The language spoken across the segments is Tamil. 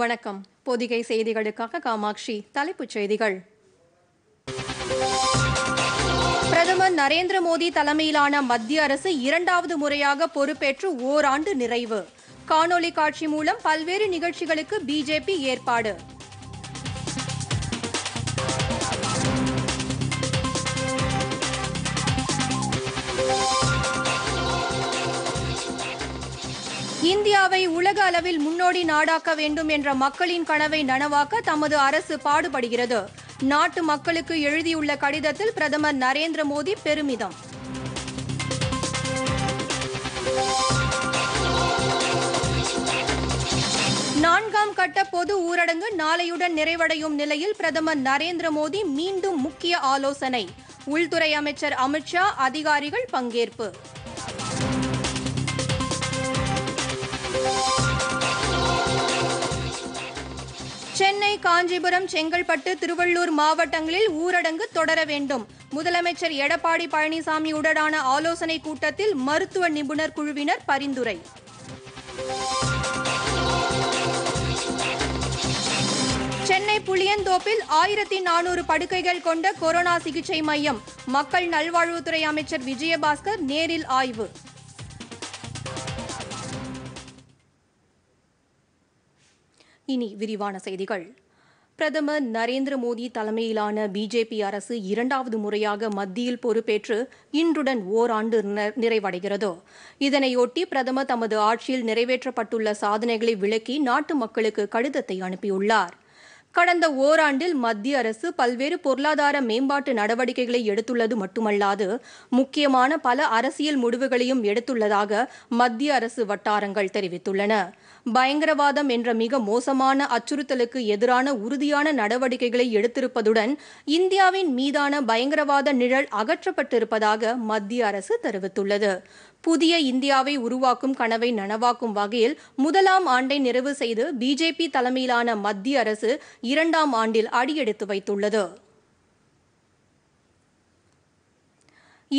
வணக்கம் பொதிகை செய்திகளுக்காக காமாட்சி தலைப்புச் செய்திகள் பிரதமர் நரேந்திர மோடி தலைமையிலான மத்திய அரசு இரண்டாவது முறையாக பொறுப்பேற்று ஓராண்டு நிறைவு காணொலி காட்சி மூலம் பல்வேறு நிகழ்ச்சிகளுக்கு பிஜேபி ஏற்பாடு இந்தியாவை உலக அளவில் முன்னோடி நாடாக்க வேண்டும் என்ற மக்களின் கனவை நனவாக்க தமது அரசு பாடுபடுகிறது நாட்டு மக்களுக்கு எழுதியுள்ள கடிதத்தில் பிரதமர் நரேந்திர மோடி பெருமிதம் நான்காம் கட்ட பொது ஊரடங்கு நாளையுடன் நிறைவடையும் நிலையில் பிரதமர் நரேந்திர மோடி மீண்டும் முக்கிய ஆலோசனை உள்துறை அமைச்சர் அமித்ஷா அதிகாரிகள் பங்கேற்பு சென்னை காஞ்சிபுரம் செங்கல்பட்டு திருவள்ளூர் மாவட்டங்களில் ஊரடங்கு தொடர வேண்டும் முதலமைச்சர் எடப்பாடி பழனிசாமி உடனான ஆலோசனைக் கூட்டத்தில் மருத்துவ நிபுணர் குழுவினர் பரிந்துரை சென்னை புளியந்தோப்பில் ஆயிரத்தி நானூறு படுக்கைகள் கொண்ட கொரோனா சிகிச்சை மையம் மக்கள் நல்வாழ்வுத்துறை அமைச்சர் விஜயபாஸ்கர் நேரில் ஆய்வு இனி விரிவான செய்திகள் பிரதமர் நரேந்திர மோடி தலைமையிலான பிஜேபி அரசு இரண்டாவது முறையாக மத்தியில் பொறுப்பேற்று இன்றுடன் ஓராண்டு நிறைவடைகிறது இதனையொட்டி பிரதமர் தமது ஆட்சியில் நிறைவேற்றப்பட்டுள்ள சாதனைகளை விளக்கி நாட்டு மக்களுக்கு கடிதத்தை அனுப்பியுள்ளார் கடந்த ஓராண்டில் மத்திய அரசு பல்வேறு பொருளாதார மேம்பாட்டு நடவடிக்கைகளை எடுத்துள்ளது மட்டுமல்லாது முக்கியமான பல அரசியல் முடிவுகளையும் எடுத்துள்ளதாக மத்திய அரசு வட்டாரங்கள் தெரிவித்துள்ளன பயங்கரவாதம் என்ற மிக மோசமான அச்சுறுத்தலுக்கு எதிரான உறுதியான நடவடிக்கைகளை எடுத்திருப்பதுடன் இந்தியாவின் மீதான பயங்கரவாத நிழல் அகற்றப்பட்டிருப்பதாக மத்திய அரசு தெரிவித்துள்ளது புதிய இந்தியாவை உருவாக்கும் கனவை நனவாக்கும் வகையில் முதலாம் ஆண்டை நிறைவு செய்து பிஜேபி தலைமையிலான மத்திய அரசு இரண்டாம் ஆண்டில் அடியெடுத்து வைத்துள்ளது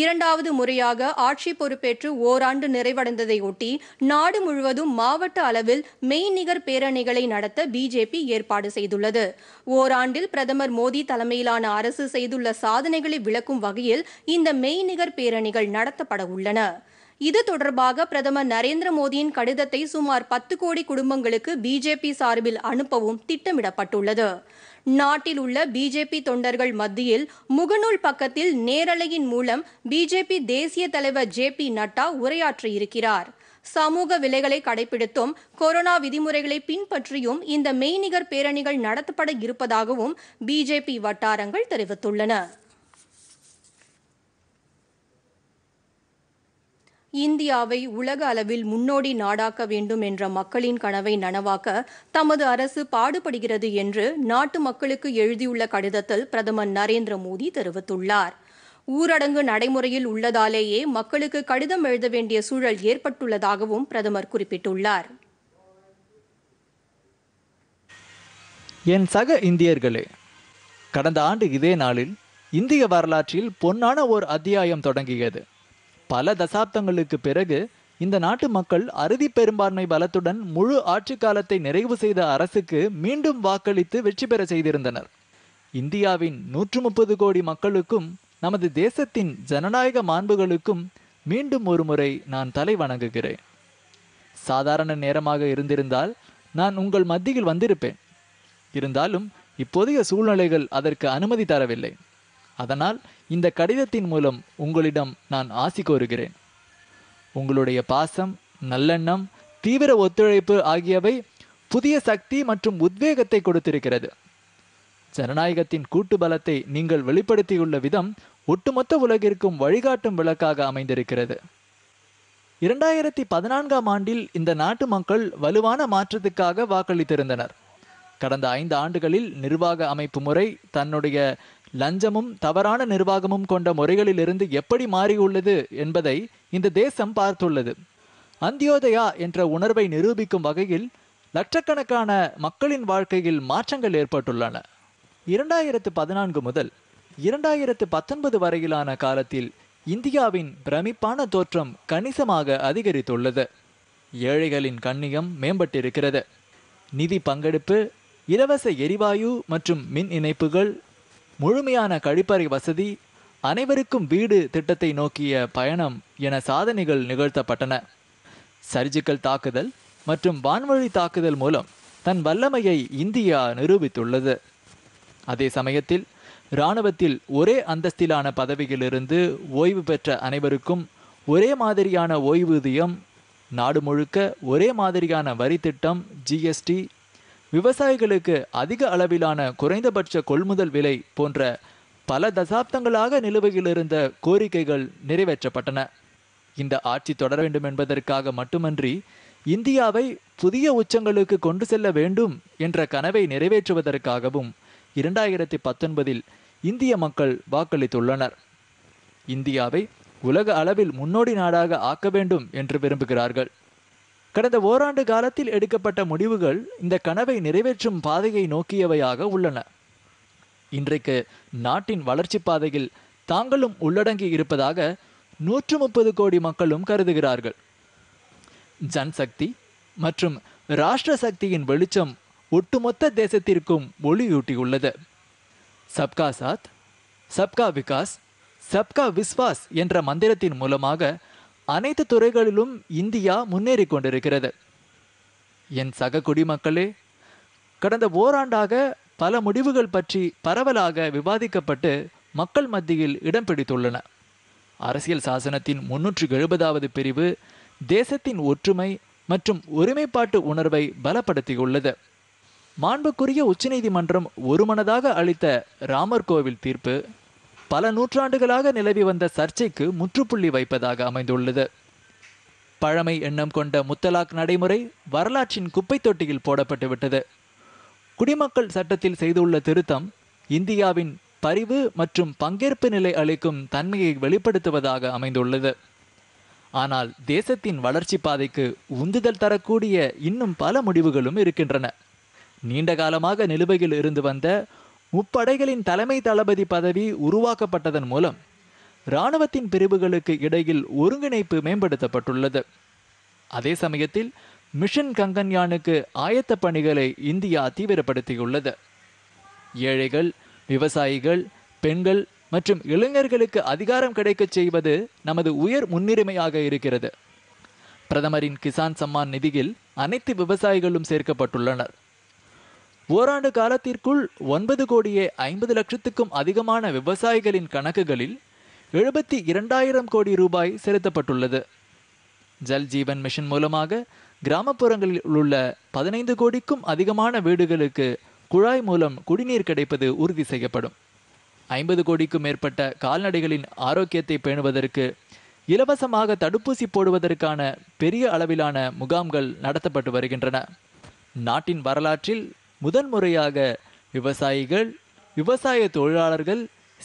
இரண்டாவது முறையாக ஆட்சி பொறுப்பேற்று ஓராண்டு நிறைவடைந்ததையொட்டி நாடு முழுவதும் மாவட்ட அளவில் மெய்நிகர் பேரணிகளை நடத்த பிஜேபி ஏற்பாடு செய்துள்ளது ஓராண்டில் பிரதமர் மோடி தலைமையிலான அரசு செய்துள்ள சாதனைகளை விளக்கும் வகையில் இந்த மெய்நிகர் பேரணிகள் நடத்தப்பட உள்ளன இது தொடர்பாக பிரதமர் நரேந்திர மோடியின் கடிதத்தை சுமார் பத்து கோடி குடும்பங்களுக்கு பிஜேபி சார்பில் அனுப்பவும் திட்டமிடப்பட்டுள்ளது நாட்டில் உள்ள பிஜேபி தொண்டர்கள் மத்தியில் முகநூல் பக்கத்தில் நேரலையின் மூலம் பிஜேபி தேசிய தலைவர் ஜே பி நட்டா உரையாற்றியிருக்கிறார் சமூக விலைகளை கடைபிடித்தும் கொரோனா விதிமுறைகளை பின்பற்றியும் இந்த மெய்நிகர் பேரணிகள் நடத்தப்பட இருப்பதாகவும் பிஜேபி வட்டாரங்கள் தெரிவித்துள்ளன இந்தியாவை உலக அளவில் முன்னோடி நாடாக்க வேண்டும் என்ற மக்களின் கனவை நனவாக்க தமது அரசு பாடுபடுகிறது என்று நாட்டு மக்களுக்கு எழுதியுள்ள கடிதத்தில் பிரதமர் நரேந்திர மோடி தெரிவித்துள்ளார் ஊரடங்கு நடைமுறையில் உள்ளதாலேயே மக்களுக்கு கடிதம் எழுத வேண்டிய சூழல் ஏற்பட்டுள்ளதாகவும் பிரதமர் குறிப்பிட்டுள்ளார் என் சக இந்தியர்களே கடந்த ஆண்டு இதே நாளில் இந்திய வரலாற்றில் பொன்னான ஓர் அத்தியாயம் தொடங்கியது பல தசாப்தங்களுக்கு பிறகு இந்த நாட்டு மக்கள் அறுதி பெரும்பான்மை பலத்துடன் முழு ஆட்சி காலத்தை நிறைவு செய்த அரசுக்கு மீண்டும் வாக்களித்து வெற்றி பெற செய்திருந்தனர் இந்தியாவின் நூற்று முப்பது கோடி மக்களுக்கும் நமது தேசத்தின் ஜனநாயக மாண்புகளுக்கும் மீண்டும் ஒரு முறை நான் தலை வணங்குகிறேன் சாதாரண நேரமாக இருந்திருந்தால் நான் உங்கள் மத்தியில் வந்திருப்பேன் இருந்தாலும் இப்போதைய சூழ்நிலைகள் அதற்கு அனுமதி தரவில்லை அதனால் இந்த கடிதத்தின் மூலம் உங்களிடம் நான் ஆசி கோருகிறேன் உங்களுடைய பாசம் நல்லெண்ணம் தீவிர ஒத்துழைப்பு ஆகியவை புதிய சக்தி மற்றும் உத்வேகத்தை கொடுத்திருக்கிறது ஜனநாயகத்தின் கூட்டு பலத்தை நீங்கள் வெளிப்படுத்தியுள்ள விதம் ஒட்டுமொத்த உலகிற்கும் வழிகாட்டும் விளக்காக அமைந்திருக்கிறது இரண்டாயிரத்தி பதினான்காம் ஆண்டில் இந்த நாட்டு மக்கள் வலுவான மாற்றத்துக்காக வாக்களித்திருந்தனர் கடந்த ஐந்து ஆண்டுகளில் நிர்வாக அமைப்பு முறை தன்னுடைய லஞ்சமும் தவறான நிர்வாகமும் கொண்ட முறைகளிலிருந்து எப்படி மாறியுள்ளது என்பதை இந்த தேசம் பார்த்துள்ளது அந்தியோதயா என்ற உணர்வை நிரூபிக்கும் வகையில் லட்சக்கணக்கான மக்களின் வாழ்க்கையில் மாற்றங்கள் ஏற்பட்டுள்ளன இரண்டாயிரத்து பதினான்கு முதல் இரண்டாயிரத்து பத்தொன்பது வரையிலான காலத்தில் இந்தியாவின் பிரமிப்பான தோற்றம் கணிசமாக அதிகரித்துள்ளது ஏழைகளின் கண்ணியம் மேம்பட்டிருக்கிறது நிதி பங்கெடுப்பு இலவச எரிவாயு மற்றும் மின் இணைப்புகள் முழுமையான கழிப்பறை வசதி அனைவருக்கும் வீடு திட்டத்தை நோக்கிய பயணம் என சாதனைகள் நிகழ்த்தப்பட்டன சர்ஜிக்கல் தாக்குதல் மற்றும் வான்வழி தாக்குதல் மூலம் தன் வல்லமையை இந்தியா நிரூபித்துள்ளது அதே சமயத்தில் இராணுவத்தில் ஒரே அந்தஸ்திலான பதவியிலிருந்து ஓய்வு பெற்ற அனைவருக்கும் ஒரே மாதிரியான ஓய்வூதியம் நாடு முழுக்க ஒரே மாதிரியான வரி திட்டம் ஜிஎஸ்டி விவசாயிகளுக்கு அதிக அளவிலான குறைந்தபட்ச கொள்முதல் விலை போன்ற பல தசாப்தங்களாக நிலுவையிலிருந்த கோரிக்கைகள் நிறைவேற்றப்பட்டன இந்த ஆட்சி தொடர வேண்டும் என்பதற்காக மட்டுமன்றி இந்தியாவை புதிய உச்சங்களுக்கு கொண்டு செல்ல வேண்டும் என்ற கனவை நிறைவேற்றுவதற்காகவும் இரண்டாயிரத்தி பத்தொன்பதில் இந்திய மக்கள் வாக்களித்துள்ளனர் இந்தியாவை உலக அளவில் முன்னோடி நாடாக ஆக்க வேண்டும் என்று விரும்புகிறார்கள் கடந்த ஓராண்டு காலத்தில் எடுக்கப்பட்ட முடிவுகள் இந்த கனவை நிறைவேற்றும் பாதையை நோக்கியவையாக உள்ளன இன்றைக்கு நாட்டின் வளர்ச்சி பாதையில் தாங்களும் உள்ளடங்கி இருப்பதாக நூற்று முப்பது கோடி மக்களும் கருதுகிறார்கள் ஜன்சக்தி மற்றும் ராஷ்டிர சக்தியின் வெளிச்சம் ஒட்டுமொத்த தேசத்திற்கும் ஒளியூட்டியுள்ளது சப்கா சாத் சப்கா விகாஸ் சப்கா விஸ்வாஸ் என்ற மந்திரத்தின் மூலமாக அனைத்து துறைகளிலும் இந்தியா முன்னேறி கொண்டிருக்கிறது என் சக குடிமக்களே கடந்த ஓராண்டாக பல முடிவுகள் பற்றி பரவலாக விவாதிக்கப்பட்டு மக்கள் மத்தியில் இடம் பிடித்துள்ளன அரசியல் சாசனத்தின் முன்னூற்று எழுபதாவது பிரிவு தேசத்தின் ஒற்றுமை மற்றும் ஒருமைப்பாட்டு உணர்வை பலப்படுத்தியுள்ளது மாண்புக்குரிய உச்சநீதிமன்றம் ஒருமனதாக அளித்த ராமர் கோவில் தீர்ப்பு பல நூற்றாண்டுகளாக நிலவி வந்த சர்ச்சைக்கு முற்றுப்புள்ளி வைப்பதாக அமைந்துள்ளது பழமை எண்ணம் கொண்ட முத்தலாக் நடைமுறை வரலாற்றின் குப்பை தொட்டியில் போடப்பட்டு விட்டது குடிமக்கள் சட்டத்தில் செய்துள்ள திருத்தம் இந்தியாவின் பரிவு மற்றும் பங்கேற்பு நிலை அளிக்கும் தன்மையை வெளிப்படுத்துவதாக அமைந்துள்ளது ஆனால் தேசத்தின் வளர்ச்சி பாதைக்கு உந்துதல் தரக்கூடிய இன்னும் பல முடிவுகளும் இருக்கின்றன நீண்ட காலமாக நிலுவையில் இருந்து வந்த முப்படைகளின் தலைமை தளபதி பதவி உருவாக்கப்பட்டதன் மூலம் இராணுவத்தின் பிரிவுகளுக்கு இடையில் ஒருங்கிணைப்பு மேம்படுத்தப்பட்டுள்ளது அதே சமயத்தில் மிஷன் கங்கன்யானுக்கு ஆயத்த பணிகளை இந்தியா தீவிரப்படுத்தியுள்ளது ஏழைகள் விவசாயிகள் பெண்கள் மற்றும் இளைஞர்களுக்கு அதிகாரம் கிடைக்கச் செய்வது நமது உயர் முன்னுரிமையாக இருக்கிறது பிரதமரின் கிசான் சம்மான் நிதியில் அனைத்து விவசாயிகளும் சேர்க்கப்பட்டுள்ளனர் ஓராண்டு காலத்திற்குள் ஒன்பது கோடியே ஐம்பது லட்சத்துக்கும் அதிகமான விவசாயிகளின் கணக்குகளில் எழுபத்தி இரண்டாயிரம் கோடி ரூபாய் செலுத்தப்பட்டுள்ளது ஜல் ஜீவன் மிஷன் மூலமாக கிராமப்புறங்களில் உள்ள பதினைந்து கோடிக்கும் அதிகமான வீடுகளுக்கு குழாய் மூலம் குடிநீர் கிடைப்பது உறுதி செய்யப்படும் ஐம்பது கோடிக்கும் மேற்பட்ட கால்நடைகளின் ஆரோக்கியத்தை பேணுவதற்கு இலவசமாக தடுப்பூசி போடுவதற்கான பெரிய அளவிலான முகாம்கள் நடத்தப்பட்டு வருகின்றன நாட்டின் வரலாற்றில் முதன்முறையாக விவசாயிகள் விவசாய தொழிலாளர்கள்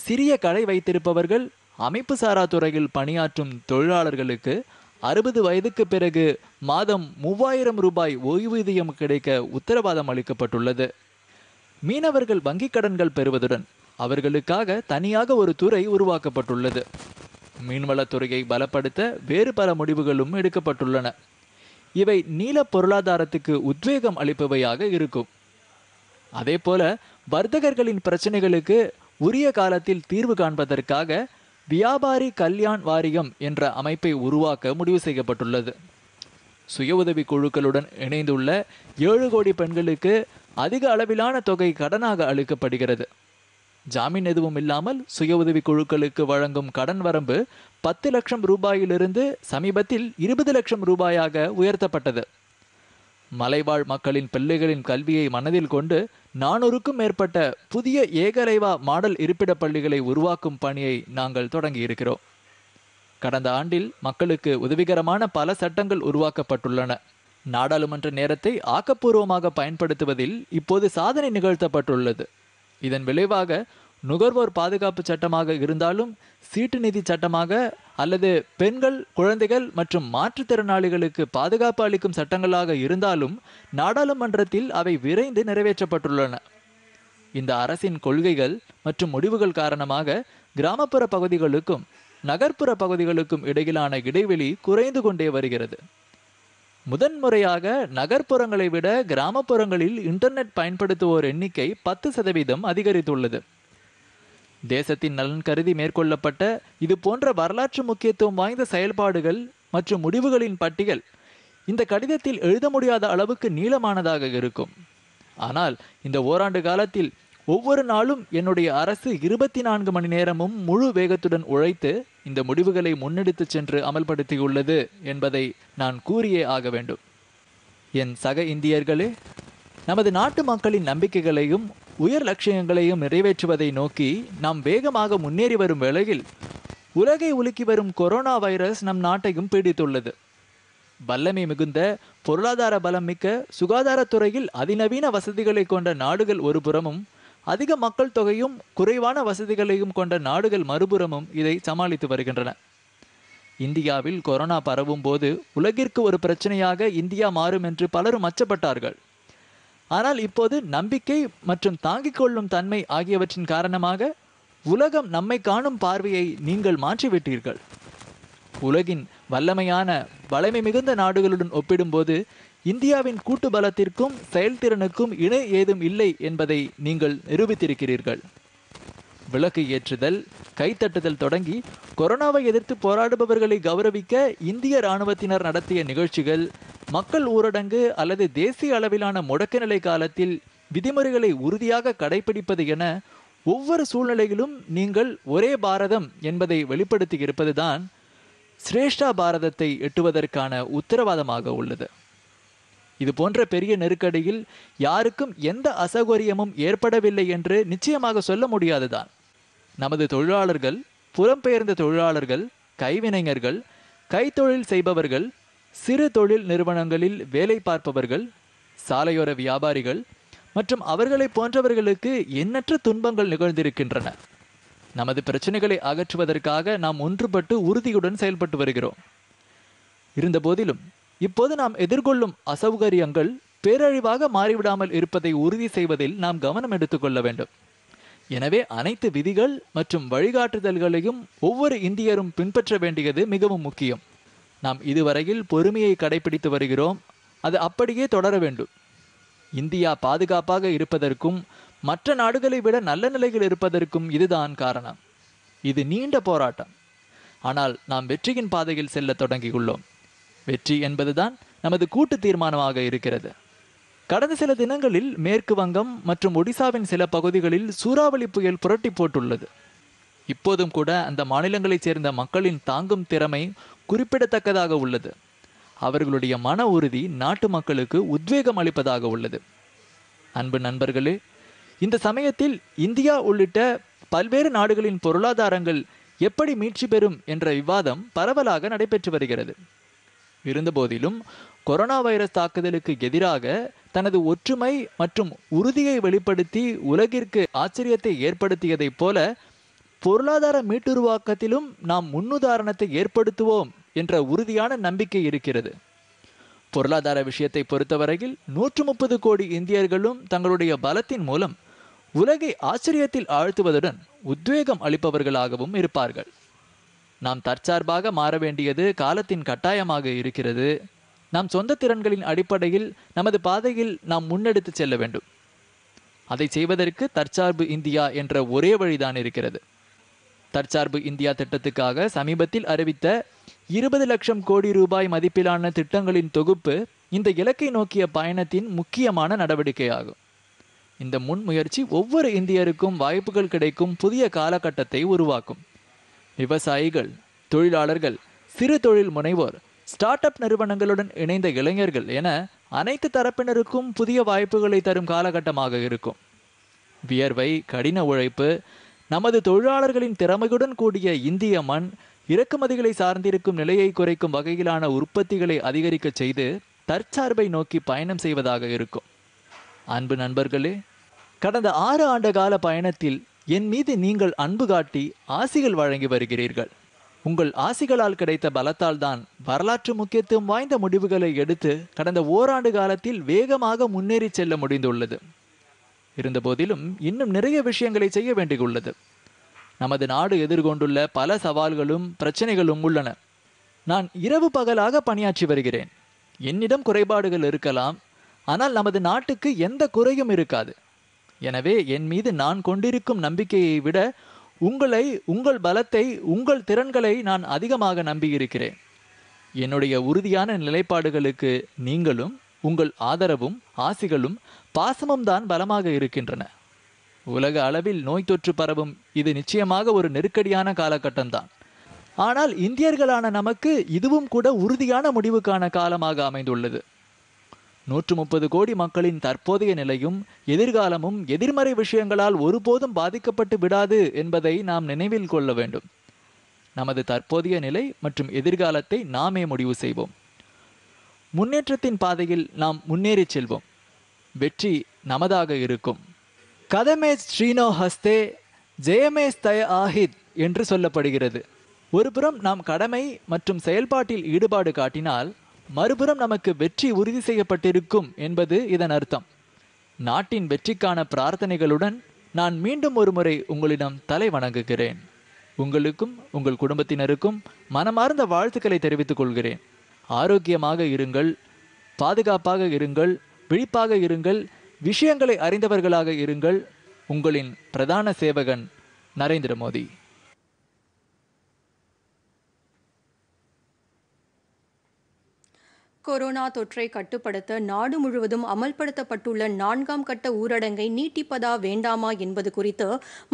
சிறிய கடை வைத்திருப்பவர்கள் அமைப்பு சாரா துறையில் பணியாற்றும் தொழிலாளர்களுக்கு அறுபது வயதுக்கு பிறகு மாதம் மூவாயிரம் ரூபாய் ஓய்வூதியம் கிடைக்க உத்தரவாதம் அளிக்கப்பட்டுள்ளது மீனவர்கள் வங்கிக் கடன்கள் பெறுவதுடன் அவர்களுக்காக தனியாக ஒரு துறை உருவாக்கப்பட்டுள்ளது மீன்வளத்துறையை பலப்படுத்த வேறு பல முடிவுகளும் எடுக்கப்பட்டுள்ளன இவை நீல பொருளாதாரத்துக்கு உத்வேகம் அளிப்பவையாக இருக்கும் அதே போல வர்த்தகர்களின் பிரச்சனைகளுக்கு உரிய காலத்தில் தீர்வு காண்பதற்காக வியாபாரி கல்யாண் வாரியம் என்ற அமைப்பை உருவாக்க முடிவு செய்யப்பட்டுள்ளது சுய உதவி குழுக்களுடன் இணைந்துள்ள ஏழு கோடி பெண்களுக்கு அதிக அளவிலான தொகை கடனாக அளிக்கப்படுகிறது ஜாமீன் எதுவும் இல்லாமல் சுய உதவி குழுக்களுக்கு வழங்கும் கடன் வரம்பு பத்து லட்சம் ரூபாயிலிருந்து சமீபத்தில் இருபது லட்சம் ரூபாயாக உயர்த்தப்பட்டது மலைவாழ் மக்களின் பிள்ளைகளின் கல்வியை மனதில் கொண்டு நானூறுக்கும் மேற்பட்ட புதிய ஏகரைவா மாடல் இருப்பிட பள்ளிகளை உருவாக்கும் பணியை நாங்கள் தொடங்கியிருக்கிறோம் கடந்த ஆண்டில் மக்களுக்கு உதவிகரமான பல சட்டங்கள் உருவாக்கப்பட்டுள்ளன நாடாளுமன்ற நேரத்தை ஆக்கப்பூர்வமாக பயன்படுத்துவதில் இப்போது சாதனை நிகழ்த்தப்பட்டுள்ளது இதன் விளைவாக நுகர்வோர் பாதுகாப்பு சட்டமாக இருந்தாலும் சீட்டு நிதி சட்டமாக அல்லது பெண்கள் குழந்தைகள் மற்றும் மாற்றுத்திறனாளிகளுக்கு பாதுகாப்பு அளிக்கும் சட்டங்களாக இருந்தாலும் நாடாளுமன்றத்தில் அவை விரைந்து நிறைவேற்றப்பட்டுள்ளன இந்த அரசின் கொள்கைகள் மற்றும் முடிவுகள் காரணமாக கிராமப்புற பகுதிகளுக்கும் நகர்ப்புற பகுதிகளுக்கும் இடையிலான இடைவெளி குறைந்து கொண்டே வருகிறது முதன்முறையாக நகர்ப்புறங்களை விட கிராமப்புறங்களில் இன்டர்நெட் பயன்படுத்துவோர் எண்ணிக்கை பத்து சதவீதம் அதிகரித்துள்ளது தேசத்தின் நலன் கருதி மேற்கொள்ளப்பட்ட இது போன்ற வரலாற்று முக்கியத்துவம் வாய்ந்த செயல்பாடுகள் மற்றும் முடிவுகளின் பட்டியல் இந்த கடிதத்தில் எழுத முடியாத அளவுக்கு நீளமானதாக இருக்கும் ஆனால் இந்த ஓராண்டு காலத்தில் ஒவ்வொரு நாளும் என்னுடைய அரசு இருபத்தி நான்கு மணி நேரமும் முழு வேகத்துடன் உழைத்து இந்த முடிவுகளை முன்னெடுத்து சென்று அமல்படுத்தியுள்ளது என்பதை நான் கூறியே ஆக வேண்டும் என் சக இந்தியர்களே நமது நாட்டு மக்களின் நம்பிக்கைகளையும் உயர் லட்சியங்களையும் நிறைவேற்றுவதை நோக்கி நாம் வேகமாக முன்னேறி வரும் வேளையில் உலகை உலுக்கி வரும் கொரோனா வைரஸ் நம் நாட்டையும் பீடித்துள்ளது வல்லமை மிகுந்த பொருளாதார பலம் மிக்க சுகாதாரத்துறையில் அதிநவீன வசதிகளை கொண்ட நாடுகள் ஒரு புறமும் அதிக மக்கள் தொகையும் குறைவான வசதிகளையும் கொண்ட நாடுகள் மறுபுறமும் இதை சமாளித்து வருகின்றன இந்தியாவில் கொரோனா பரவும் போது உலகிற்கு ஒரு பிரச்சனையாக இந்தியா மாறும் என்று பலரும் அச்சப்பட்டார்கள் ஆனால் இப்போது நம்பிக்கை மற்றும் தாங்கிக் கொள்ளும் தன்மை ஆகியவற்றின் காரணமாக உலகம் நம்மை காணும் பார்வையை நீங்கள் மாற்றிவிட்டீர்கள் உலகின் வல்லமையான வலைமை மிகுந்த நாடுகளுடன் ஒப்பிடும்போது இந்தியாவின் கூட்டு பலத்திற்கும் செயல்திறனுக்கும் இணை ஏதும் இல்லை என்பதை நீங்கள் நிரூபித்திருக்கிறீர்கள் விளக்கு ஏற்றுதல் கைத்தட்டுதல் தொடங்கி கொரோனாவை எதிர்த்து போராடுபவர்களை கௌரவிக்க இந்திய இராணுவத்தினர் நடத்திய நிகழ்ச்சிகள் மக்கள் ஊரடங்கு அல்லது தேசிய அளவிலான முடக்க நிலை காலத்தில் விதிமுறைகளை உறுதியாக கடைபிடிப்பது என ஒவ்வொரு சூழ்நிலையிலும் நீங்கள் ஒரே பாரதம் என்பதை வெளிப்படுத்தி இருப்பதுதான் சிரேஷ்டா பாரதத்தை எட்டுவதற்கான உத்தரவாதமாக உள்ளது இது போன்ற பெரிய நெருக்கடியில் யாருக்கும் எந்த அசௌகரியமும் ஏற்படவில்லை என்று நிச்சயமாக சொல்ல முடியாதுதான் நமது தொழிலாளர்கள் புலம்பெயர்ந்த தொழிலாளர்கள் கைவினைஞர்கள் கைத்தொழில் செய்பவர்கள் சிறு தொழில் நிறுவனங்களில் வேலை பார்ப்பவர்கள் சாலையோர வியாபாரிகள் மற்றும் அவர்களை போன்றவர்களுக்கு எண்ணற்ற துன்பங்கள் நிகழ்ந்திருக்கின்றன நமது பிரச்சனைகளை அகற்றுவதற்காக நாம் ஒன்றுபட்டு உறுதியுடன் செயல்பட்டு வருகிறோம் இருந்தபோதிலும் இப்போது நாம் எதிர்கொள்ளும் அசௌகரியங்கள் பேரழிவாக மாறிவிடாமல் இருப்பதை உறுதி செய்வதில் நாம் கவனம் எடுத்துக்கொள்ள வேண்டும் எனவே அனைத்து விதிகள் மற்றும் வழிகாட்டுதல்களையும் ஒவ்வொரு இந்தியரும் பின்பற்ற வேண்டியது மிகவும் முக்கியம் நாம் இதுவரையில் பொறுமையை கடைபிடித்து வருகிறோம் அது அப்படியே தொடர வேண்டும் இந்தியா பாதுகாப்பாக இருப்பதற்கும் மற்ற நாடுகளை விட நல்ல நிலையில் இருப்பதற்கும் இதுதான் காரணம் இது நீண்ட போராட்டம் ஆனால் நாம் வெற்றியின் பாதையில் செல்ல தொடங்கியுள்ளோம் வெற்றி என்பதுதான் நமது கூட்டு தீர்மானமாக இருக்கிறது கடந்த சில தினங்களில் மேற்கு வங்கம் மற்றும் ஒடிசாவின் சில பகுதிகளில் சூறாவளி புயல் புரட்டி போட்டுள்ளது இப்போதும் கூட அந்த மாநிலங்களைச் சேர்ந்த மக்களின் தாங்கும் திறமை குறிப்பிடத்தக்கதாக உள்ளது அவர்களுடைய மன உறுதி நாட்டு மக்களுக்கு உத்வேகம் அளிப்பதாக உள்ளது அன்பு நண்பர்களே இந்த சமயத்தில் இந்தியா உள்ளிட்ட பல்வேறு நாடுகளின் பொருளாதாரங்கள் எப்படி மீட்சி பெறும் என்ற விவாதம் பரவலாக நடைபெற்று வருகிறது இருந்தபோதிலும் கொரோனா வைரஸ் தாக்குதலுக்கு எதிராக தனது ஒற்றுமை மற்றும் உறுதியை வெளிப்படுத்தி உலகிற்கு ஆச்சரியத்தை ஏற்படுத்தியதைப் போல பொருளாதார மீட்டுருவாக்கத்திலும் நாம் முன்னுதாரணத்தை ஏற்படுத்துவோம் என்ற உறுதியான நம்பிக்கை இருக்கிறது பொருளாதார விஷயத்தை பொறுத்தவரையில் நூற்று முப்பது கோடி இந்தியர்களும் தங்களுடைய பலத்தின் மூலம் உலகை ஆச்சரியத்தில் ஆழ்த்துவதுடன் உத்வேகம் அளிப்பவர்களாகவும் இருப்பார்கள் நாம் தற்சார்பாக மாற வேண்டியது காலத்தின் கட்டாயமாக இருக்கிறது நாம் சொந்த திறன்களின் அடிப்படையில் நமது பாதையில் நாம் முன்னெடுத்து செல்ல வேண்டும் அதை செய்வதற்கு தற்சார்பு இந்தியா என்ற ஒரே வழிதான் இருக்கிறது தற்சார்பு இந்தியா திட்டத்துக்காக சமீபத்தில் அறிவித்த இருபது லட்சம் கோடி ரூபாய் மதிப்பிலான திட்டங்களின் தொகுப்பு இந்த இலக்கை நோக்கிய பயணத்தின் முக்கியமான நடவடிக்கையாகும் இந்த முன்முயற்சி ஒவ்வொரு இந்தியருக்கும் வாய்ப்புகள் கிடைக்கும் புதிய காலகட்டத்தை உருவாக்கும் விவசாயிகள் தொழிலாளர்கள் சிறு தொழில் முனைவோர் ஸ்டார்ட் அப் நிறுவனங்களுடன் இணைந்த இளைஞர்கள் என அனைத்து தரப்பினருக்கும் புதிய வாய்ப்புகளை தரும் காலகட்டமாக இருக்கும் வியர்வை கடின உழைப்பு நமது தொழிலாளர்களின் திறமையுடன் கூடிய இந்திய மண் இறக்குமதிகளை சார்ந்திருக்கும் நிலையை குறைக்கும் வகையிலான உற்பத்திகளை அதிகரிக்க செய்து தற்சார்பை நோக்கி பயணம் செய்வதாக இருக்கும் அன்பு நண்பர்களே கடந்த ஆறு ஆண்டு கால பயணத்தில் என் மீது நீங்கள் அன்பு காட்டி ஆசிகள் வழங்கி வருகிறீர்கள் உங்கள் ஆசிகளால் கிடைத்த பலத்தால் தான் வரலாற்று முக்கியத்துவம் வாய்ந்த முடிவுகளை எடுத்து கடந்த ஓராண்டு காலத்தில் வேகமாக முன்னேறி செல்ல முடிந்துள்ளது இருந்த போதிலும் இன்னும் நிறைய விஷயங்களை செய்ய வேண்டியுள்ளது நமது நாடு எதிர்கொண்டுள்ள பல சவால்களும் பிரச்சனைகளும் உள்ளன நான் இரவு பகலாக பணியாற்றி வருகிறேன் என்னிடம் குறைபாடுகள் இருக்கலாம் ஆனால் நமது நாட்டுக்கு எந்த குறையும் இருக்காது எனவே என் மீது நான் கொண்டிருக்கும் நம்பிக்கையை விட உங்களை உங்கள் பலத்தை உங்கள் திறன்களை நான் அதிகமாக நம்பியிருக்கிறேன் என்னுடைய உறுதியான நிலைப்பாடுகளுக்கு நீங்களும் உங்கள் ஆதரவும் ஆசிகளும் பாசமும் தான் பலமாக இருக்கின்றன உலக அளவில் நோய் தொற்று பரவும் இது நிச்சயமாக ஒரு நெருக்கடியான காலகட்டம்தான் ஆனால் இந்தியர்களான நமக்கு இதுவும் கூட உறுதியான முடிவுக்கான காலமாக அமைந்துள்ளது நூற்று முப்பது கோடி மக்களின் தற்போதைய நிலையும் எதிர்காலமும் எதிர்மறை விஷயங்களால் ஒருபோதும் பாதிக்கப்பட்டு விடாது என்பதை நாம் நினைவில் கொள்ள வேண்டும் நமது தற்போதைய நிலை மற்றும் எதிர்காலத்தை நாமே முடிவு செய்வோம் முன்னேற்றத்தின் பாதையில் நாம் முன்னேறி செல்வோம் வெற்றி நமதாக இருக்கும் கதமே ஸ்ரீனோ ஹஸ்தே ஜெயமே ஸ்தய ஆஹித் என்று சொல்லப்படுகிறது ஒருபுறம் நாம் கடமை மற்றும் செயல்பாட்டில் ஈடுபாடு காட்டினால் மறுபுறம் நமக்கு வெற்றி உறுதி செய்யப்பட்டிருக்கும் என்பது இதன் அர்த்தம் நாட்டின் வெற்றிக்கான பிரார்த்தனைகளுடன் நான் மீண்டும் ஒருமுறை உங்களிடம் தலை வணங்குகிறேன் உங்களுக்கும் உங்கள் குடும்பத்தினருக்கும் மனமார்ந்த வாழ்த்துக்களை தெரிவித்துக் கொள்கிறேன் ஆரோக்கியமாக இருங்கள் பாதுகாப்பாக இருங்கள் விழிப்பாக இருங்கள் விஷயங்களை அறிந்தவர்களாக இருங்கள் உங்களின் பிரதான சேவகன் நரேந்திர மோடி கொரோனா தொற்றை கட்டுப்படுத்த நாடு முழுவதும் அமல்படுத்தப்பட்டுள்ள நான்காம் கட்ட ஊரடங்கை நீட்டிப்பதா வேண்டாமா என்பது குறித்து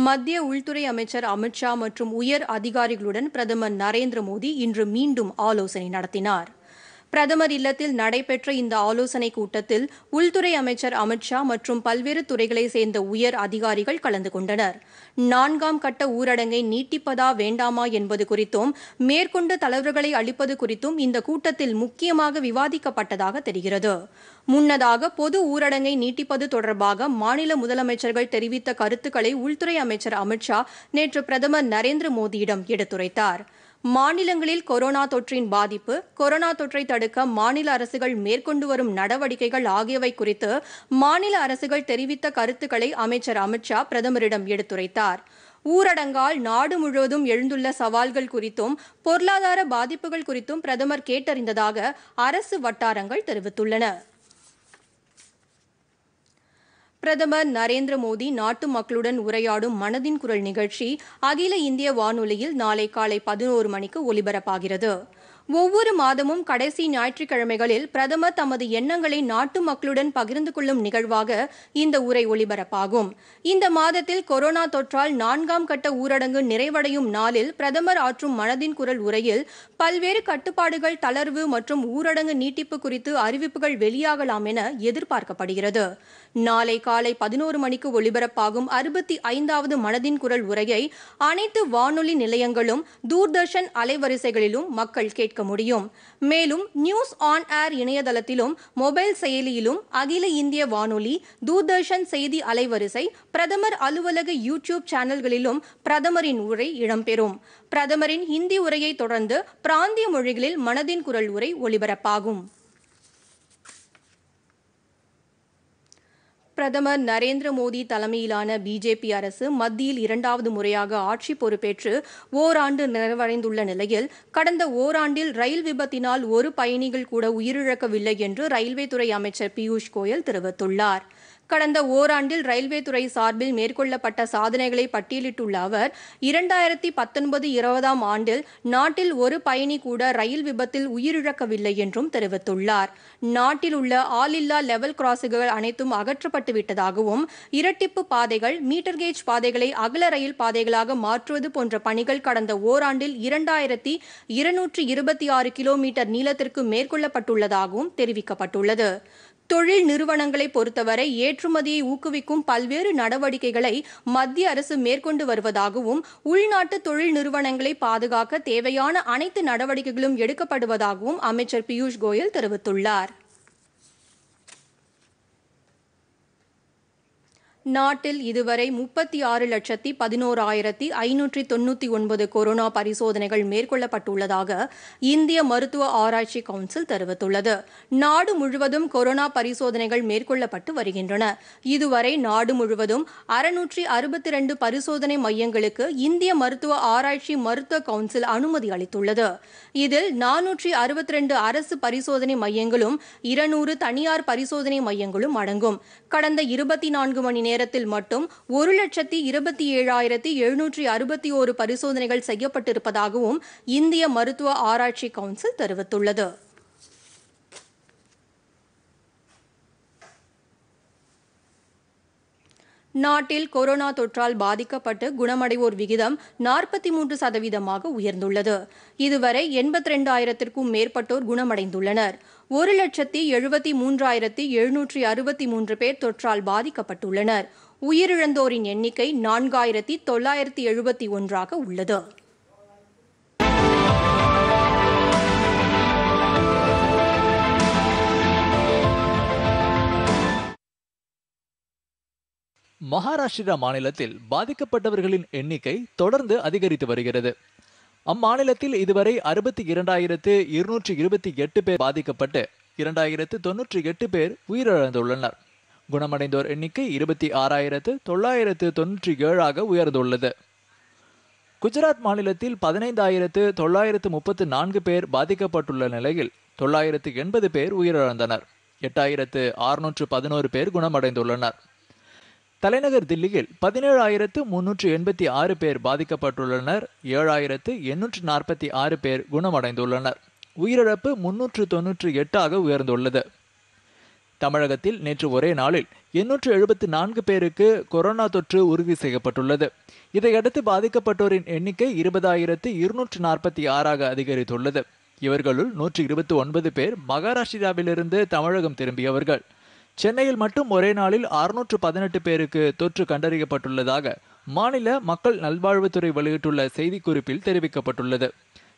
மத்திய உள்துறை அமைச்சர் அமித்ஷா மற்றும் உயர் அதிகாரிகளுடன் பிரதமர் நரேந்திர மோடி இன்று மீண்டும் ஆலோசனை நடத்தினார் பிரதமர் இல்லத்தில் நடைபெற்ற இந்த ஆலோசனைக் கூட்டத்தில் உள்துறை அமைச்சர் அமித்ஷா மற்றும் பல்வேறு துறைகளைச் சேர்ந்த உயர் அதிகாரிகள் கலந்து கொண்டனர் நான்காம் கட்ட ஊரடங்கை நீட்டிப்பதா வேண்டாமா என்பது குறித்தும் மேற்கொண்டு தலைவர்களை அளிப்பது குறித்தும் இந்த கூட்டத்தில் முக்கியமாக விவாதிக்கப்பட்டதாக தெரிகிறது முன்னதாக பொது ஊரடங்கை நீட்டிப்பது தொடர்பாக மாநில முதலமைச்சர்கள் தெரிவித்த கருத்துக்களை உள்துறை அமைச்சர் அமித்ஷா நேற்று பிரதமர் நரேந்திர மோடியிடம் எடுத்துரைத்தாா் மாநிலங்களில் கொரோனா தொற்றின் பாதிப்பு கொரோனா தொற்றை தடுக்க மாநில அரசுகள் மேற்கொண்டு வரும் நடவடிக்கைகள் ஆகியவை குறித்து மாநில அரசுகள் தெரிவித்த கருத்துக்களை அமைச்சர் அமித்ஷா பிரதமரிடம் எடுத்துரைத்தார் ஊரடங்கால் நாடு முழுவதும் எழுந்துள்ள சவால்கள் குறித்தும் பொருளாதார பாதிப்புகள் குறித்தும் பிரதமர் கேட்டறிந்ததாக அரசு வட்டாரங்கள் தெரிவித்துள்ளன பிரதமர் நரேந்திர மோடி நாட்டு மக்களுடன் உரையாடும் மனதின் குரல் நிகழ்ச்சி அகில இந்திய வானொலியில் நாளை காலை பதினோரு மணிக்கு ஒலிபரப்பாகிறது ஒவ்வொரு மாதமும் கடைசி ஞாயிற்றுக்கிழமைகளில் பிரதமர் தமது எண்ணங்களை நாட்டு மக்களுடன் பகிர்ந்து கொள்ளும் நிகழ்வாக இந்த உரை ஒலிபரப்பாகும் இந்த மாதத்தில் கொரோனா தொற்றால் நான்காம் கட்ட ஊரடங்கு நிறைவடையும் நாளில் பிரதமர் ஆற்றும் மனதின் குரல் உரையில் பல்வேறு கட்டுப்பாடுகள் தளர்வு மற்றும் ஊரடங்கு நீட்டிப்பு குறித்து அறிவிப்புகள் வெளியாகலாம் என எதிர்பார்க்கப்படுகிறது நாளை காலை பதினோரு மணிக்கு ஒளிபரப்பாகும் அறுபத்தி ஐந்தாவது மனதின் குரல் உரையை அனைத்து வானொலி நிலையங்களும் தூர்தர்ஷன் அலைவரிசைகளிலும் மக்கள் கேட்க முடியும் மேலும் நியூஸ் ஆன் ஏர் இணையதளத்திலும் மொபைல் செயலியிலும் அகில இந்திய வானொலி தூர்தர்ஷன் செய்தி அலைவரிசை பிரதமர் அலுவலக யூடியூப் சேனல்களிலும் பிரதமரின் உரை இடம்பெறும் பிரதமரின் ஹிந்தி உரையை தொடர்ந்து பிராந்திய மொழிகளில் மனதின் குரல் உரை ஒலிபரப்பாகும் பிரதமர் நரேந்திர மோடி தலைமையிலான பிஜேபி அரசு மத்தியில் இரண்டாவது முறையாக ஆட்சி பொறுப்பேற்று ஓராண்டு நிறைவடைந்துள்ள நிலையில் கடந்த ஓராண்டில் ரயில் விபத்தினால் ஒரு பயணிகள் கூட உயிரிழக்கவில்லை என்று ரயில்வே துறை அமைச்சர் பியூஷ் கோயல் தெரிவித்துள்ளார் கடந்த ஓராண்டில் ரயில்வே துறை சார்பில் மேற்கொள்ளப்பட்ட சாதனைகளை பட்டியலிட்டுள்ள அவர் இரண்டாயிரத்தி பத்தொன்பது இருபதாம் ஆண்டில் நாட்டில் ஒரு பயணி கூட ரயில் விபத்தில் உயிரிழக்கவில்லை என்றும் தெரிவித்துள்ளார் நாட்டில் உள்ள ஆளில்லா லெவல் கிராஸுகள் அனைத்தும் அகற்றப்பட்டுவிட்டதாகவும் இரட்டிப்பு பாதைகள் மீட்டர் கேஜ் பாதைகளை அகல ரயில் பாதைகளாக மாற்றுவது போன்ற பணிகள் கடந்த ஓராண்டில் இரண்டாயிரத்தி இருநூற்றி இருபத்தி ஆறு கிலோமீட்டர் நீளத்திற்கு மேற்கொள்ளப்பட்டுள்ளதாகவும் தெரிவிக்கப்பட்டுள்ளது தொழில் நிறுவனங்களை பொறுத்தவரை ஏற்றுமதியை ஊக்குவிக்கும் பல்வேறு நடவடிக்கைகளை மத்திய அரசு மேற்கொண்டு வருவதாகவும் உள்நாட்டு தொழில் நிறுவனங்களை பாதுகாக்க தேவையான அனைத்து நடவடிக்கைகளும் எடுக்கப்படுவதாகவும் அமைச்சர் பியூஷ் கோயல் தெரிவித்துள்ளார் நாட்டில் இதுவரை முப்பத்தி ஆறு லட்சத்தி பதினோரு ஆயிரத்தி ஐநூற்றி தொன்னூற்றி ஒன்பது கொரோனா பரிசோதனைகள் மேற்கொள்ளப்பட்டுள்ளதாக இந்திய மருத்துவ ஆராய்ச்சி கவுன்சில் தெரிவித்துள்ளது நாடு முழுவதும் கொரோனா பரிசோதனைகள் மேற்கொள்ளப்பட்டு வருகின்றன இதுவரை நாடு முழுவதும் அறுநூற்றி அறுபத்தி ரெண்டு பரிசோதனை மையங்களுக்கு இந்திய மருத்துவ ஆராய்ச்சி மருத்துவ கவுன்சில் அனுமதி அளித்துள்ளது இதில் நானூற்றி அறுபத்தி ரெண்டு அரசு பரிசோதனை மையங்களும் இருநூறு தனியார் பரிசோதனை மையங்களும் அடங்கும் கடந்த இருபத்தி நான்கு மணி நேரத்தில் மட்டும் ஒரு லட்சத்தி இருபத்தி ஏழாயிரத்தி எழுநூற்றி அறுபத்தி ஒரு பரிசோதனைகள் செய்யப்பட்டிருப்பதாகவும் இந்திய மருத்துவ ஆராய்ச்சி கவுன்சில் தெரிவித்துள்ளது நாட்டில் கொரோனா தொற்றால் பாதிக்கப்பட்டு குணமடைவோர் விகிதம் நாற்பத்தி மூன்று சதவீதமாக உயர்ந்துள்ளது இதுவரை எண்பத்தி ரெண்டாயிரத்திற்கும் மேற்பட்டோர் குணமடைந்துள்ளனர் ஒரு லட்சத்தி எழுபத்தி மூன்றாயிரத்தி எழுநூற்றி அறுபத்தி மூன்று பேர் தொற்றால் பாதிக்கப்பட்டுள்ளனர் உயிரிழந்தோரின் எண்ணிக்கை நான்காயிரத்தி தொள்ளாயிரத்தி எழுபத்தி ஒன்றாக உள்ளது மகாராஷ்டிரா மாநிலத்தில் பாதிக்கப்பட்டவர்களின் எண்ணிக்கை தொடர்ந்து அதிகரித்து வருகிறது அம்மாநிலத்தில் இதுவரை அறுபத்தி இரண்டாயிரத்து இருநூற்றி இருபத்தி எட்டு பேர் பாதிக்கப்பட்டு இரண்டாயிரத்து தொன்னூற்றி எட்டு பேர் உயிரிழந்துள்ளனர் குணமடைந்தோர் எண்ணிக்கை இருபத்தி ஆறாயிரத்து தொள்ளாயிரத்து தொன்னூற்றி ஏழாக உயர்ந்துள்ளது குஜராத் மாநிலத்தில் பதினைந்தாயிரத்து தொள்ளாயிரத்து முப்பத்து நான்கு பேர் பாதிக்கப்பட்டுள்ள நிலையில் தொள்ளாயிரத்து எண்பது பேர் உயிரிழந்தனர் எட்டாயிரத்து அறுநூற்று பதினோரு பேர் குணமடைந்துள்ளனர் தலைநகர் தில்லியில் பதினேழாயிரத்து முன்னூற்று எண்பத்தி ஆறு பேர் பாதிக்கப்பட்டுள்ளனர் ஏழாயிரத்து எண்ணூற்று நாற்பத்தி ஆறு பேர் குணமடைந்துள்ளனர் உயிரிழப்பு முன்னூற்று தொன்னூற்று எட்டாக உயர்ந்துள்ளது தமிழகத்தில் நேற்று ஒரே நாளில் எண்ணூற்று எழுபத்தி நான்கு பேருக்கு கொரோனா தொற்று உறுதி செய்யப்பட்டுள்ளது இதையடுத்து பாதிக்கப்பட்டோரின் எண்ணிக்கை இருபதாயிரத்து இருநூற்று நாற்பத்தி ஆறாக அதிகரித்துள்ளது இவர்களுள் நூற்றி இருபத்தி ஒன்பது பேர் மகாராஷ்டிராவிலிருந்து தமிழகம் திரும்பியவர்கள் சென்னையில் மட்டும் ஒரே நாளில் அறுநூற்று பதினெட்டு பேருக்கு தொற்று கண்டறியப்பட்டுள்ளதாக மாநில மக்கள் நல்வாழ்வுத்துறை வெளியிட்டுள்ள செய்திக்குறிப்பில் தெரிவிக்கப்பட்டுள்ளது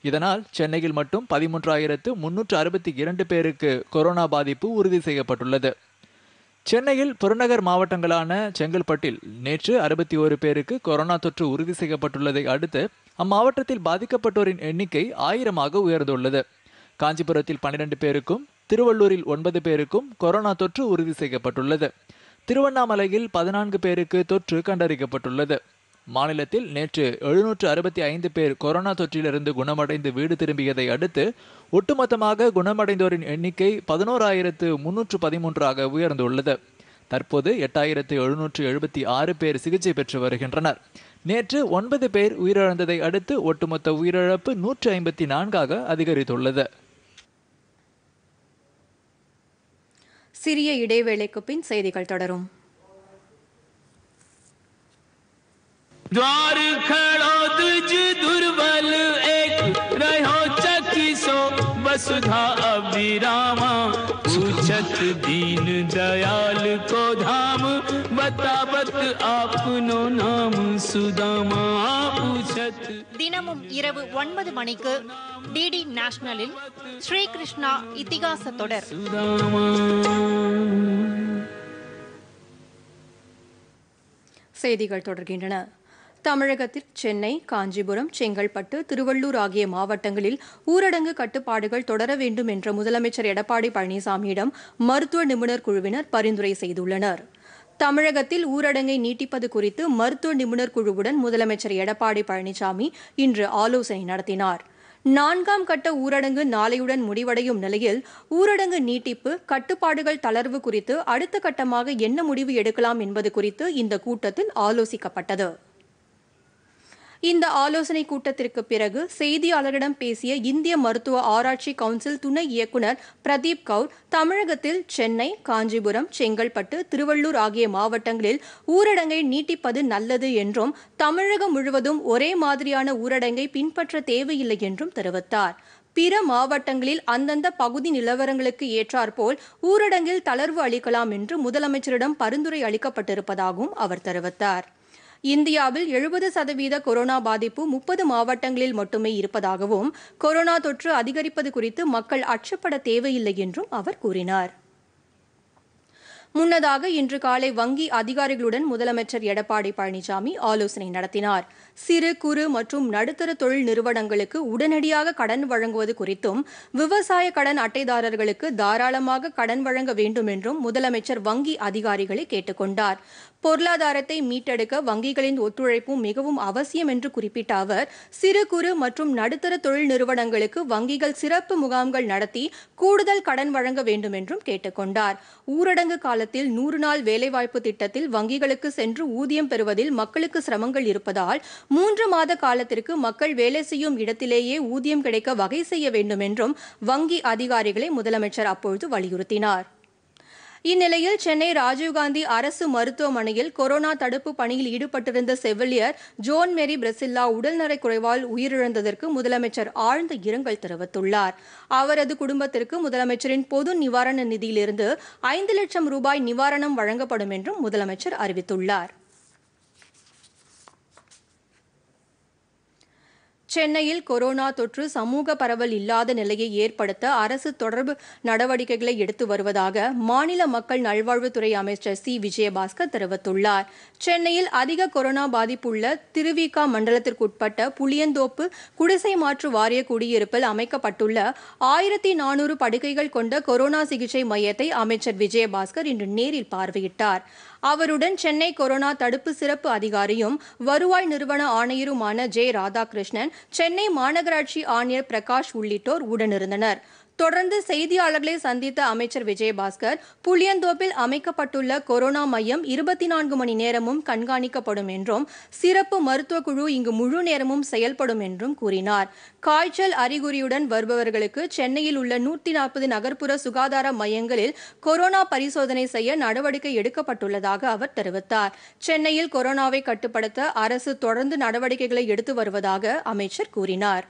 இதனால் சென்னையில் மட்டும் பதிமூன்றாயிரத்து முன்னூற்று அறுபத்தி இரண்டு பேருக்கு கொரோனா பாதிப்பு உறுதி செய்யப்பட்டுள்ளது சென்னையில் புறநகர் மாவட்டங்களான செங்கல்பட்டில் நேற்று அறுபத்தி ஒரு பேருக்கு கொரோனா தொற்று உறுதி செய்யப்பட்டுள்ளதை அடுத்து அம்மாவட்டத்தில் பாதிக்கப்பட்டோரின் எண்ணிக்கை ஆயிரமாக உயர்ந்துள்ளது காஞ்சிபுரத்தில் பன்னிரண்டு பேருக்கும் திருவள்ளூரில் ஒன்பது பேருக்கும் கொரோனா தொற்று உறுதி செய்யப்பட்டுள்ளது திருவண்ணாமலையில் பதினான்கு பேருக்கு தொற்று கண்டறியப்பட்டுள்ளது மாநிலத்தில் நேற்று எழுநூற்று அறுபத்தி ஐந்து பேர் கொரோனா தொற்றிலிருந்து குணமடைந்து வீடு திரும்பியதை அடுத்து ஒட்டுமொத்தமாக குணமடைந்தோரின் எண்ணிக்கை பதினோராயிரத்து முன்னூற்று பதிமூன்றாக உயர்ந்துள்ளது தற்போது எட்டாயிரத்து எழுநூற்று எழுபத்தி ஆறு பேர் சிகிச்சை பெற்று வருகின்றனர் நேற்று ஒன்பது பேர் உயிரிழந்ததை அடுத்து ஒட்டுமொத்த உயிரிழப்பு நூற்று ஐம்பத்தி நான்காக அதிகரித்துள்ளது சிறிய இடைவேளைக்கு பின் செய்திகள் தொடரும் वसुधा अभी रामा पूछत दीन दयाल को धाम நாம் சுதாமா தினமும் இரவு ஒன்பது மணிக்கு டிடி நேஷனலில் ஸ்ரீ கிருஷ்ணா இத்திகாச தொடர் செய்திகள் தொடர்கின்றன தமிழகத்தில் சென்னை காஞ்சிபுரம் செங்கல்பட்டு திருவள்ளூர் ஆகிய மாவட்டங்களில் ஊரடங்கு கட்டுப்பாடுகள் தொடர வேண்டும் என்ற முதலமைச்சர் எடப்பாடி பழனிசாமியிடம் மருத்துவ நிபுணர் குழுவினர் பரிந்துரை செய்துள்ளனர் தமிழகத்தில் ஊரடங்கை நீட்டிப்பது குறித்து மருத்துவ நிபுணர் குழுவுடன் முதலமைச்சர் எடப்பாடி பழனிசாமி இன்று ஆலோசனை நடத்தினார் நான்காம் கட்ட ஊரடங்கு நாளையுடன் முடிவடையும் நிலையில் ஊரடங்கு நீட்டிப்பு கட்டுப்பாடுகள் தளர்வு குறித்து அடுத்த கட்டமாக என்ன முடிவு எடுக்கலாம் என்பது குறித்து இந்த கூட்டத்தில் ஆலோசிக்கப்பட்டது இந்த ஆலோசனை கூட்டத்திற்கு பிறகு செய்தியாளர்களிடம் பேசிய இந்திய மருத்துவ ஆராய்ச்சி கவுன்சில் துணை இயக்குநர் பிரதீப் கவுர் தமிழகத்தில் சென்னை காஞ்சிபுரம் செங்கல்பட்டு திருவள்ளூர் ஆகிய மாவட்டங்களில் ஊரடங்கை நீட்டிப்பது நல்லது என்றும் தமிழகம் முழுவதும் ஒரே மாதிரியான ஊரடங்கை பின்பற்ற தேவையில்லை என்றும் தெரிவித்தார் பிற மாவட்டங்களில் அந்தந்த பகுதி நிலவரங்களுக்கு ஏற்றாற்போல் ஊரடங்கில் தளர்வு அளிக்கலாம் என்று முதலமைச்சரிடம் பரிந்துரை அளிக்கப்பட்டிருப்பதாகவும் அவர் தெரிவித்தாா் இந்தியாவில் எழுபது சதவீத கொரோனா பாதிப்பு முப்பது மாவட்டங்களில் மட்டுமே இருப்பதாகவும் கொரோனா தொற்று அதிகரிப்பது குறித்து மக்கள் அச்சப்பட தேவையில்லை என்றும் அவர் கூறினார் முன்னதாக இன்று காலை வங்கி அதிகாரிகளுடன் முதலமைச்சர் எடப்பாடி பழனிசாமி ஆலோசனை நடத்தினார் சிறு குறு மற்றும் நடுத்தர தொழில் நிறுவனங்களுக்கு உடனடியாக கடன் வழங்குவது குறித்தும் விவசாய கடன் அட்டைதாரர்களுக்கு தாராளமாக கடன் வழங்க வேண்டும் என்றும் முதலமைச்சர் வங்கி அதிகாரிகளை கேட்டுக்கொண்டார் பொருளாதாரத்தை மீட்டெடுக்க வங்கிகளின் ஒத்துழைப்பும் மிகவும் அவசியம் என்று குறிப்பிட்ட அவர் சிறு குறு மற்றும் நடுத்தர தொழில் நிறுவனங்களுக்கு வங்கிகள் சிறப்பு முகாம்கள் நடத்தி கூடுதல் கடன் வழங்க வேண்டும் என்றும் கேட்டுக்கொண்டார் ஊரடங்கு காலத்தில் நூறு நாள் வேலைவாய்ப்பு திட்டத்தில் வங்கிகளுக்கு சென்று ஊதியம் பெறுவதில் மக்களுக்கு சிரமங்கள் இருப்பதால் மூன்று மாத காலத்திற்கு மக்கள் வேலை செய்யும் இடத்திலேயே ஊதியம் கிடைக்க வகை செய்ய வேண்டும் என்றும் வங்கி அதிகாரிகளை முதலமைச்சர் அப்பொழுது வலியுறுத்தினார் இந்நிலையில் சென்னை ராஜீவ்காந்தி அரசு மருத்துவமனையில் கொரோனா தடுப்பு பணியில் ஈடுபட்டிருந்த செவிலியர் ஜோன் மேரி பிரசில்லா உடல்நலக் குறைவால் உயிரிழந்ததற்கு முதலமைச்சர் ஆழ்ந்த இரங்கல் தெரிவித்துள்ளார் அவரது குடும்பத்திற்கு முதலமைச்சரின் பொது நிவாரண நிதியிலிருந்து ஐந்து லட்சம் ரூபாய் நிவாரணம் வழங்கப்படும் என்றும் முதலமைச்சர் அறிவித்துள்ளார் சென்னையில் கொரோனா தொற்று சமூக பரவல் இல்லாத நிலையை ஏற்படுத்த அரசு தொடர்பு நடவடிக்கைகளை எடுத்து வருவதாக மாநில மக்கள் நல்வாழ்வுத்துறை அமைச்சர் சி விஜயபாஸ்கர் தெரிவித்துள்ளார் சென்னையில் அதிக கொரோனா பாதிப்புள்ள திருவிக மண்டலத்திற்குட்பட்ட புளியந்தோப்பு குடிசை மாற்று வாரிய குடியிருப்பில் அமைக்கப்பட்டுள்ள ஆயிரத்தி நானூறு படுக்கைகள் கொண்ட கொரோனா சிகிச்சை மையத்தை அமைச்சர் விஜயபாஸ்கர் இன்று நேரில் பார்வையிட்டார் அவருடன் சென்னை கொரோனா தடுப்பு சிறப்பு அதிகாரியும் வருவாய் நிறுவன ஆணையருமான ஜெ ராதாகிருஷ்ணன் சென்னை மாநகராட்சி ஆணையர் பிரகாஷ் உள்ளிட்டோர் உடனிருந்தனர் தொடர்ந்து செய்தியாளர்களை சந்தித்த அமைச்சர் விஜயபாஸ்கர் புளியந்தோப்பில் அமைக்கப்பட்டுள்ள கொரோனா மையம் இருபத்தி நான்கு மணி நேரமும் கண்காணிக்கப்படும் என்றும் சிறப்பு மருத்துவ குழு இங்கு முழு நேரமும் செயல்படும் என்றும் கூறினார் காய்ச்சல் அறிகுறியுடன் வருபவர்களுக்கு சென்னையில் உள்ள நூற்றி நாற்பது நகர்ப்புற சுகாதார மையங்களில் கொரோனா பரிசோதனை செய்ய நடவடிக்கை எடுக்கப்பட்டுள்ளதாக அவர் தெரிவித்தார் சென்னையில் கொரோனாவை கட்டுப்படுத்த அரசு தொடர்ந்து நடவடிக்கைகளை எடுத்து வருவதாக அமைச்சர் கூறினார்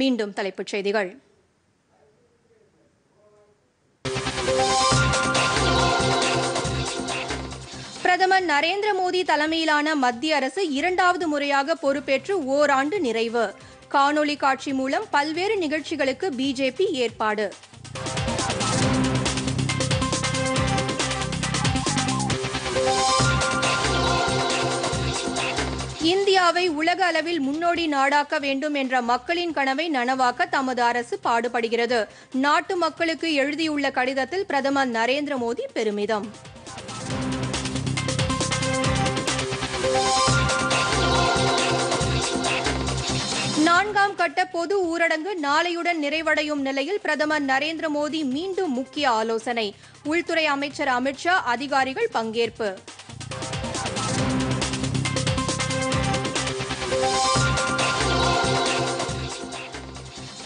மீண்டும் தலைப்புச் செய்திகள் பிரதமர் நரேந்திர மோடி தலைமையிலான மத்திய அரசு இரண்டாவது முறையாக பொறுப்பேற்று ஓராண்டு நிறைவு காணொலி காட்சி மூலம் பல்வேறு நிகழ்ச்சிகளுக்கு பிஜேபி ஏற்பாடு இந்தியாவை உலக அளவில் முன்னோடி நாடாக்க வேண்டும் என்ற மக்களின் கனவை நனவாக்க தமது அரசு பாடுபடுகிறது நாட்டு மக்களுக்கு எழுதியுள்ள கடிதத்தில் பிரதமர் நரேந்திர மோடி பெருமிதம் நான்காம் கட்ட பொது ஊரடங்கு நாளையுடன் நிறைவடையும் நிலையில் பிரதமர் நரேந்திர மோடி மீண்டும் முக்கிய ஆலோசனை உள்துறை அமைச்சர் அமித்ஷா அதிகாரிகள் பங்கேற்பு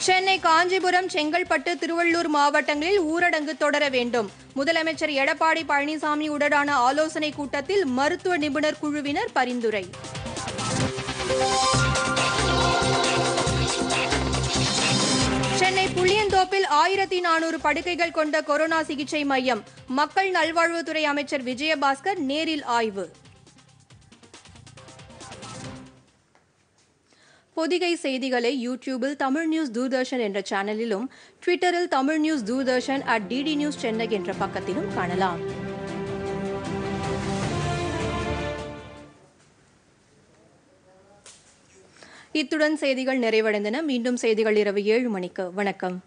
சென்னை காஞ்சிபுரம் செங்கல்பட்டு திருவள்ளூர் மாவட்டங்களில் ஊரடங்கு தொடர வேண்டும் முதலமைச்சர் எடப்பாடி பழனிசாமி உடனான ஆலோசனைக் கூட்டத்தில் மருத்துவ நிபுணர் குழுவினர் பரிந்துரை சென்னை புளியந்தோப்பில் ஆயிரத்தி நானூறு படுக்கைகள் கொண்ட கொரோனா சிகிச்சை மையம் மக்கள் நல்வாழ்வுத்துறை அமைச்சர் விஜயபாஸ்கர் நேரில் ஆய்வு பொதிகை செய்திகளை யூடியூபில் தமிழ் நியூஸ் தூர்தர்ஷன் என்ற சேனலிலும் ட்விட்டரில் Tamil news Doordarshan at DD news Chennai என்ற பக்கத்திலும் காணலாம் இத்துடன் செய்திகள் நிறைவடைந்தன மீண்டும் செய்திகள் இரவு ஏழு மணிக்கு வணக்கம்